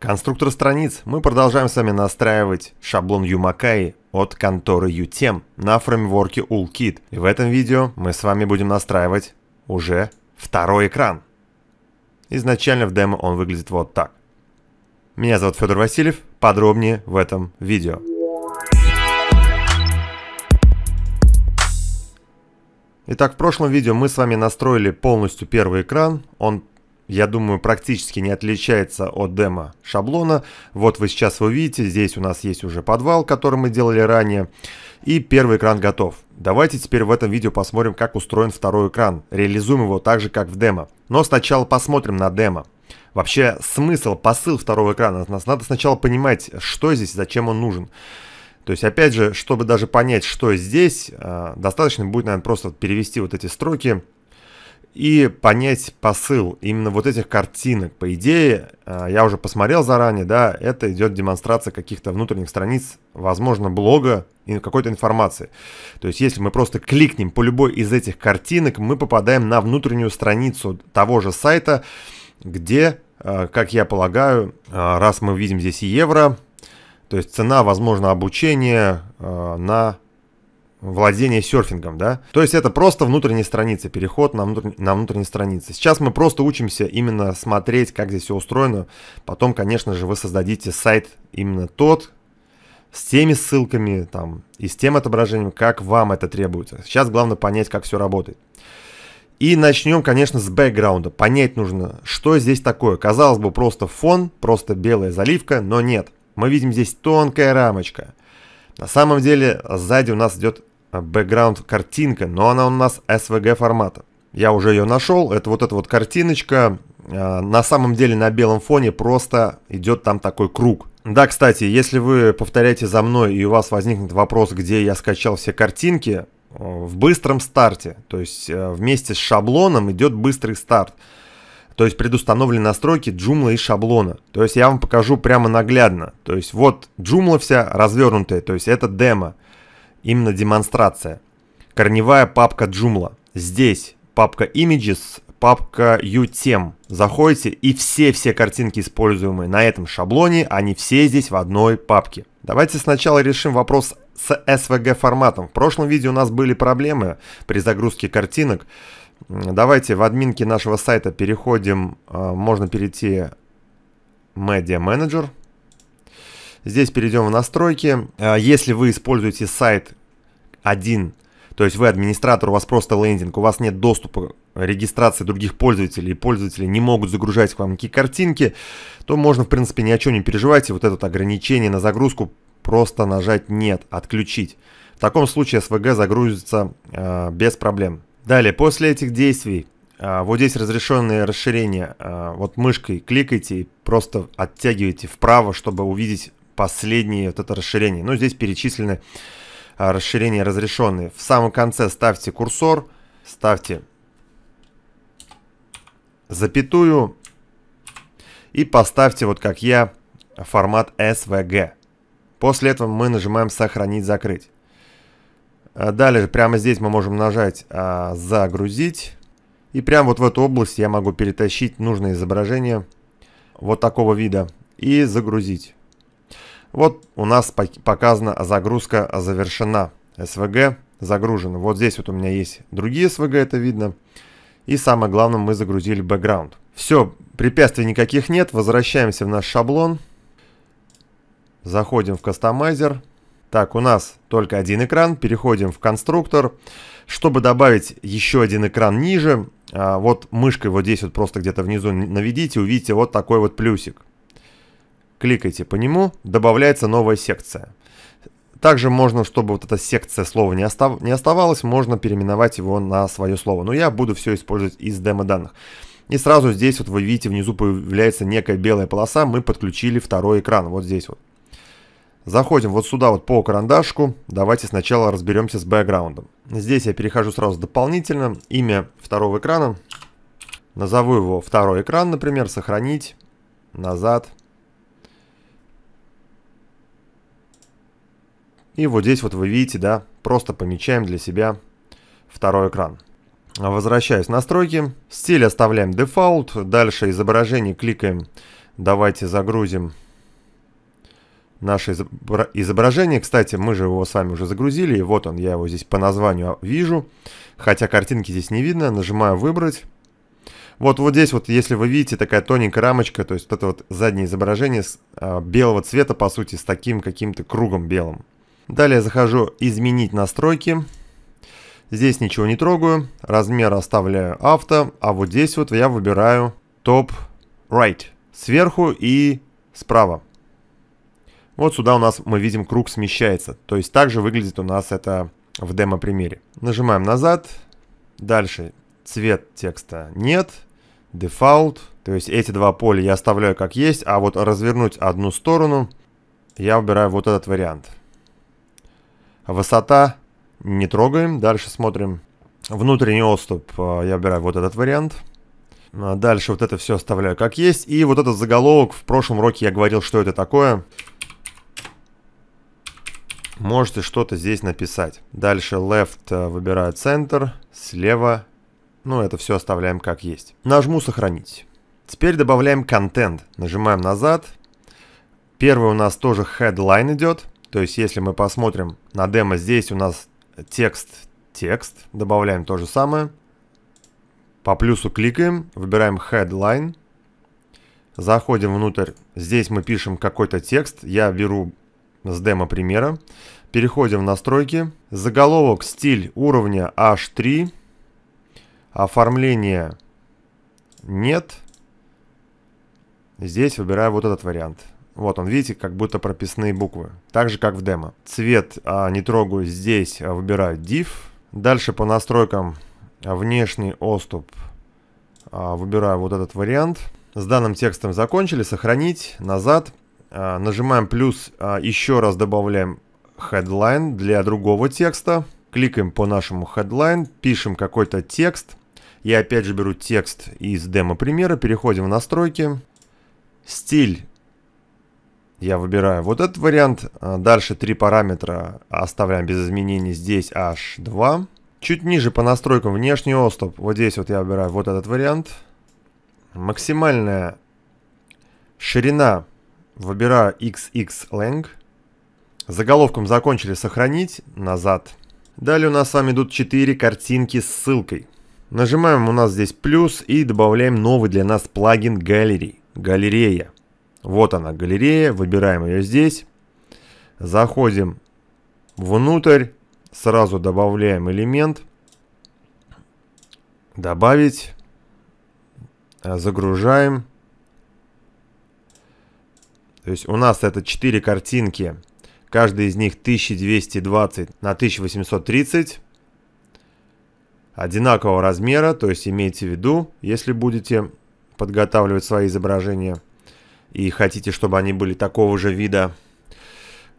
Конструктор страниц мы продолжаем с вами настраивать шаблон Юмакаи от конторы UTEM на фреймворке ULKit. И в этом видео мы с вами будем настраивать уже второй экран. Изначально в демо он выглядит вот так. Меня зовут Федор Васильев, подробнее в этом видео. Итак, в прошлом видео мы с вами настроили полностью первый экран. Он я думаю, практически не отличается от демо шаблона. Вот вы сейчас вы видите, здесь у нас есть уже подвал, который мы делали ранее. И первый экран готов. Давайте теперь в этом видео посмотрим, как устроен второй экран. Реализуем его так же, как в демо. Но сначала посмотрим на демо. Вообще смысл, посыл второго экрана. Нас надо сначала понимать, что здесь, зачем он нужен. То есть, опять же, чтобы даже понять, что здесь, э, достаточно будет, наверное, просто перевести вот эти строки и понять посыл именно вот этих картинок. По идее, а, я уже посмотрел заранее, да, это идет демонстрация каких-то внутренних страниц, возможно, блога и какой-то информации. То есть, если мы просто кликнем по любой из этих картинок, мы попадаем на внутреннюю страницу того же сайта, где, а, как я полагаю, а, раз мы видим здесь евро, то есть цена, возможно, обучения на владение серфингом, да. То есть это просто внутренняя страница, переход на, внутрь, на внутренние страницы. Сейчас мы просто учимся именно смотреть, как здесь все устроено. Потом, конечно же, вы создадите сайт именно тот, с теми ссылками там, и с тем отображением, как вам это требуется. Сейчас главное понять, как все работает. И начнем, конечно, с бэкграунда. Понять нужно, что здесь такое. Казалось бы, просто фон, просто белая заливка, но нет. Мы видим здесь тонкая рамочка. На самом деле, сзади у нас идет бэкграунд картинка, но она у нас SVG формата. Я уже ее нашел, это вот эта вот картиночка, а, на самом деле на белом фоне просто идет там такой круг. Да, кстати, если вы повторяете за мной и у вас возникнет вопрос, где я скачал все картинки, в быстром старте, то есть э, вместе с шаблоном идет быстрый старт. То есть предустановлены настройки джумла и шаблона. То есть я вам покажу прямо наглядно. То есть вот джумла вся развернутая, то есть это демо именно демонстрация. Корневая папка Joomla. Здесь папка Images, папка UTM. Заходите и все-все картинки, используемые на этом шаблоне, они все здесь в одной папке. Давайте сначала решим вопрос с SVG форматом. В прошлом видео у нас были проблемы при загрузке картинок. Давайте в админке нашего сайта переходим, а, можно перейти Media Manager, Здесь перейдем в настройки. А, если вы используете сайт один, то есть вы администратор, у вас просто лендинг, у вас нет доступа регистрации других пользователей, пользователи не могут загружать к вам какие картинки, то можно, в принципе, ни о чем не переживать, и вот это ограничение на загрузку просто нажать «нет», «отключить». В таком случае SVG загрузится э, без проблем. Далее, после этих действий, э, вот здесь разрешенные расширения, э, вот мышкой кликайте и просто оттягивайте вправо, чтобы увидеть последнее вот это расширение. Ну, здесь перечислены а, расширения разрешенные. В самом конце ставьте курсор, ставьте запятую и поставьте, вот как я, формат SVG. После этого мы нажимаем «Сохранить, закрыть». А далее, прямо здесь мы можем нажать а, «Загрузить». И прямо вот в эту область я могу перетащить нужное изображение вот такого вида и загрузить. Вот у нас показана загрузка завершена. СВГ загружен. Вот здесь вот у меня есть другие СВГ, это видно. И самое главное, мы загрузили бэкграунд. Все, препятствий никаких нет. Возвращаемся в наш шаблон. Заходим в кастомайзер. Так, у нас только один экран. Переходим в конструктор. Чтобы добавить еще один экран ниже, а, вот мышкой вот здесь вот просто где-то внизу наведите, увидите вот такой вот плюсик. Кликаете по нему, добавляется новая секция. Также можно, чтобы вот эта секция слова не, остав... не оставалась, можно переименовать его на свое слово. Но я буду все использовать из демо-данных. И сразу здесь вот вы видите, внизу появляется некая белая полоса, мы подключили второй экран, вот здесь вот. Заходим вот сюда вот по карандашку, давайте сначала разберемся с бэкграундом. Здесь я перехожу сразу дополнительно, имя второго экрана, назову его второй экран, например, сохранить, назад, И вот здесь вот вы видите, да, просто помечаем для себя второй экран. Возвращаясь в настройки, стиль оставляем дефолт, дальше изображение кликаем, давайте загрузим наше изображение. Кстати, мы же его с вами уже загрузили, и вот он, я его здесь по названию вижу, хотя картинки здесь не видно, нажимаю выбрать. Вот, вот здесь вот, если вы видите, такая тоненькая рамочка, то есть вот это вот заднее изображение с, э, белого цвета, по сути, с таким каким-то кругом белым. Далее захожу «Изменить настройки». Здесь ничего не трогаю, размер оставляю авто, а вот здесь вот я выбираю top right сверху и справа. Вот сюда у нас мы видим круг смещается, то есть также выглядит у нас это в демо примере. Нажимаем назад, дальше цвет текста нет, default, то есть эти два поля я оставляю как есть, а вот развернуть одну сторону я выбираю вот этот вариант. Высота не трогаем. Дальше смотрим. Внутренний отступ а, я выбираю вот этот вариант. А, дальше вот это все оставляю как есть. И вот этот заголовок. В прошлом уроке я говорил, что это такое. Можете что-то здесь написать. Дальше left а, выбираю центр. Слева. Ну, это все оставляем как есть. Нажму сохранить. Теперь добавляем контент. Нажимаем назад. Первый у нас тоже headline идет. То есть, если мы посмотрим на демо, здесь у нас текст, текст, добавляем то же самое. По плюсу кликаем, выбираем headline, заходим внутрь. Здесь мы пишем какой-то текст, я беру с демо примера. Переходим в настройки. Заголовок, стиль уровня H3. Оформление нет. Здесь выбираю вот этот вариант. Вот он, видите, как будто прописные буквы. Так же, как в демо. Цвет а, не трогаю здесь, а, выбираю div. Дальше по настройкам а, внешний отступ а, выбираю вот этот вариант. С данным текстом закончили. Сохранить, назад. А, нажимаем плюс, а, еще раз добавляем headline для другого текста. Кликаем по нашему headline, пишем какой-то текст. Я опять же беру текст из демо-примера, переходим в настройки. Стиль я выбираю вот этот вариант. А, дальше три параметра оставляем без изменений. Здесь H2. Чуть ниже по настройкам внешний отступ. Вот здесь вот я выбираю вот этот вариант. Максимальная ширина выбираю XX Lang. Заголовком закончили сохранить. Назад. Далее у нас с вами идут 4 картинки с ссылкой. Нажимаем у нас здесь плюс и добавляем новый для нас плагин Gallery. Галерея. Вот она, галерея. Выбираем ее здесь. Заходим внутрь. Сразу добавляем элемент. Добавить. Э, загружаем. То есть у нас это 4 картинки. Каждая из них 1220 на 1830. Одинакового размера, то есть имейте в виду, если будете подготавливать свои изображения – и хотите, чтобы они были такого же вида,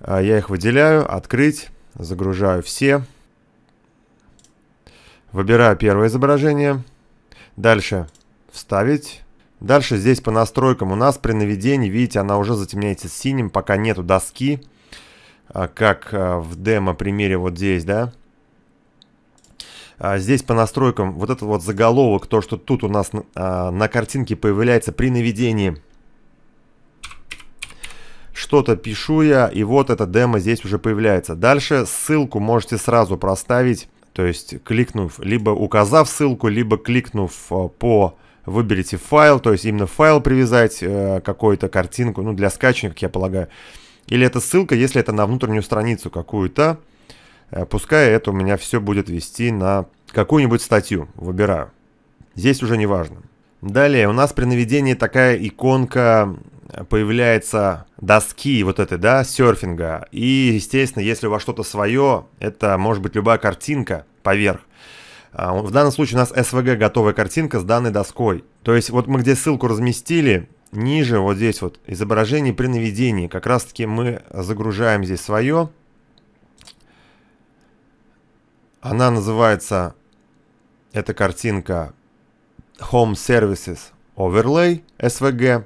а, я их выделяю, открыть, загружаю все. Выбираю первое изображение. Дальше вставить. Дальше здесь по настройкам у нас при наведении, видите, она уже затемняется синим, пока нету доски, а, как а, в демо примере вот здесь, да. Здесь по настройкам вот этот вот заголовок, то, что тут у нас на картинке появляется при наведении что-то пишу я, и вот эта демо здесь уже появляется. Дальше ссылку можете сразу проставить, то есть кликнув, либо указав ссылку, либо кликнув э, по выберите файл, то есть именно файл привязать, э, какую-то картинку, ну, для скачивания, как я полагаю. Или это ссылка, если это на внутреннюю страницу какую-то. Э, пускай это у меня все будет вести на какую-нибудь статью. Выбираю. Здесь уже не важно. Далее у нас при наведении такая иконка появляется доски вот этой, да, серфинга. И, естественно, если у вас что-то свое, это может быть любая картинка поверх. А, в данном случае у нас SVG готовая картинка с данной доской. То есть вот мы где ссылку разместили, ниже вот здесь вот изображение при наведении. Как раз таки мы загружаем здесь свое. Она называется, эта картинка Home Services Overlay SVG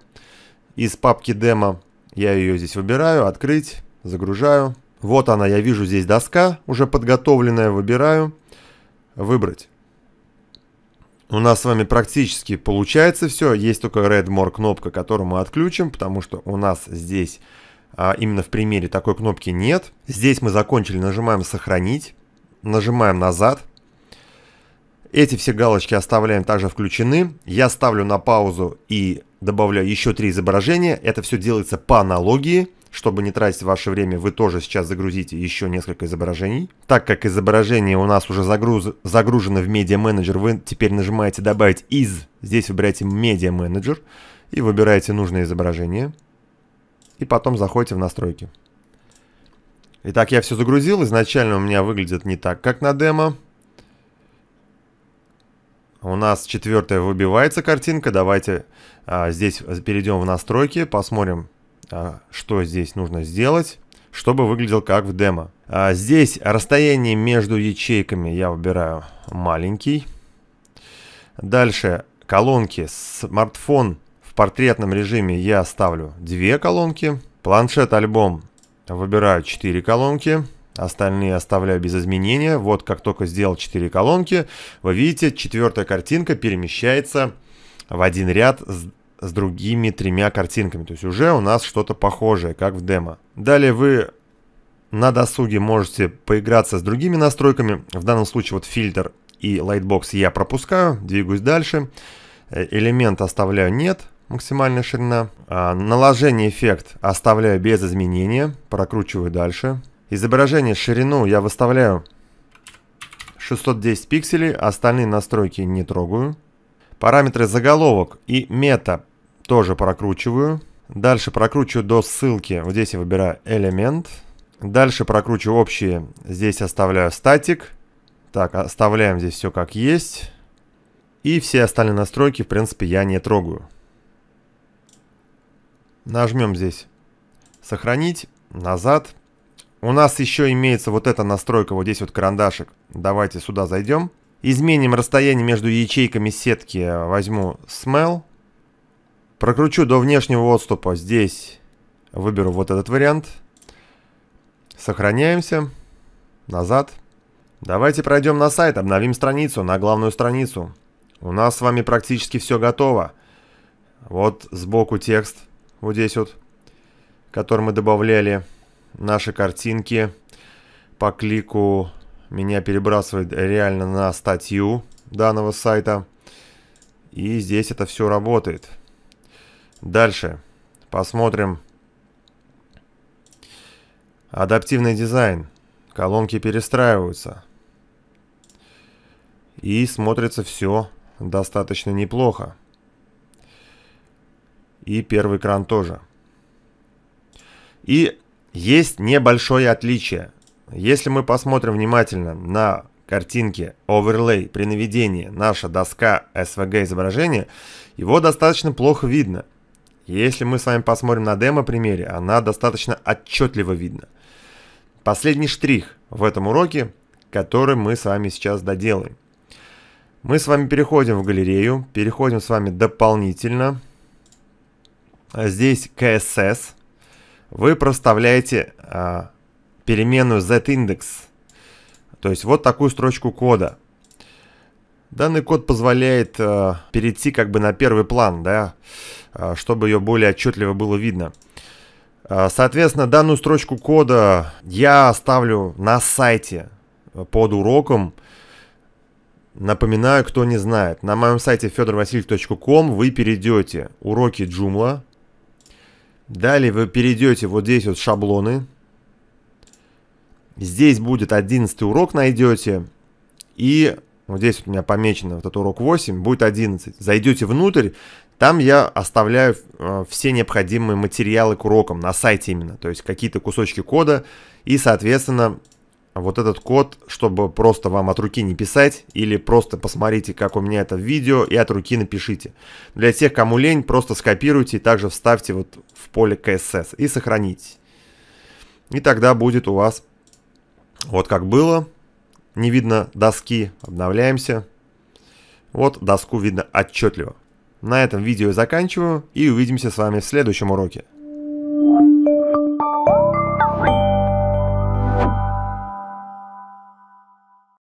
из папки демо. Я ее здесь выбираю, открыть, загружаю. Вот она, я вижу здесь доска, уже подготовленная, выбираю, выбрать. У нас с вами практически получается все. Есть только Red More кнопка, которую мы отключим, потому что у нас здесь а, именно в примере такой кнопки нет. Здесь мы закончили, нажимаем «Сохранить», нажимаем «Назад». Эти все галочки оставляем также включены. Я ставлю на паузу и добавляю еще три изображения. Это все делается по аналогии. Чтобы не тратить ваше время, вы тоже сейчас загрузите еще несколько изображений. Так как изображение у нас уже загруз... загружено в Media Manager, вы теперь нажимаете «Добавить из». Здесь выбираете Media Manager и выбираете нужное изображение. И потом заходите в настройки. Итак, я все загрузил. Изначально у меня выглядит не так, как на демо. У нас четвертая выбивается картинка. Давайте а, здесь перейдем в настройки, посмотрим, а, что здесь нужно сделать, чтобы выглядел как в демо. А, здесь расстояние между ячейками я выбираю маленький. Дальше колонки. Смартфон в портретном режиме я ставлю две колонки. Планшет-альбом выбираю 4 колонки. Остальные оставляю без изменения. Вот как только сделал 4 колонки, вы видите, четвертая картинка перемещается в один ряд с, с другими тремя картинками. То есть уже у нас что-то похожее, как в демо. Далее вы на досуге можете поиграться с другими настройками. В данном случае вот фильтр и Lightbox я пропускаю, двигаюсь дальше. Э, элемент оставляю нет, максимальная ширина. А, наложение эффект оставляю без изменения, прокручиваю дальше. Изображение ширину я выставляю 610 пикселей, остальные настройки не трогаю. Параметры заголовок и мета тоже прокручиваю. Дальше прокручу до ссылки, вот здесь я выбираю элемент. Дальше прокручу общие, здесь оставляю статик. Так, оставляем здесь все как есть. И все остальные настройки, в принципе, я не трогаю. Нажмем здесь «Сохранить», «Назад», у нас еще имеется вот эта настройка, вот здесь вот карандашик. Давайте сюда зайдем. Изменим расстояние между ячейками сетки. Возьму Smell. Прокручу до внешнего отступа. Здесь выберу вот этот вариант. Сохраняемся. Назад. Давайте пройдем на сайт, обновим страницу, на главную страницу. У нас с вами практически все готово. Вот сбоку текст, вот здесь вот, который мы добавляли наши картинки по клику меня перебрасывает реально на статью данного сайта. И здесь это все работает. Дальше. Посмотрим. Адаптивный дизайн. Колонки перестраиваются. И смотрится все достаточно неплохо. И первый кран тоже. И есть небольшое отличие. Если мы посмотрим внимательно на картинки Overlay при наведении наша доска SVG изображения, его достаточно плохо видно. Если мы с вами посмотрим на демо примере, она достаточно отчетливо видна. Последний штрих в этом уроке, который мы с вами сейчас доделаем. Мы с вами переходим в галерею, переходим с вами дополнительно. Здесь CSS, вы проставляете э, переменную z-index. То есть вот такую строчку кода. Данный код позволяет э, перейти как бы на первый план, да, а, чтобы ее более отчетливо было видно. соответственно, данную строчку кода я оставлю на сайте э, под уроком. Напоминаю, кто не знает, на моем сайте fedorvasiliev.com вы перейдете уроки Joomla, Далее вы перейдете вот здесь вот шаблоны. Здесь будет 11 урок найдете. И вот здесь вот у меня помечено вот этот урок 8, будет 11. Зайдете внутрь, там я оставляю э, все необходимые материалы к урокам на сайте именно. То есть какие-то кусочки кода и, соответственно, вот этот код, чтобы просто вам от руки не писать, или просто посмотрите, как у меня это в видео, и от руки напишите. Для тех, кому лень, просто скопируйте и также вставьте вот в поле CSS и сохраните. И тогда будет у вас вот как было. Не видно доски, обновляемся. Вот доску видно отчетливо. На этом видео я заканчиваю и увидимся с вами в следующем уроке.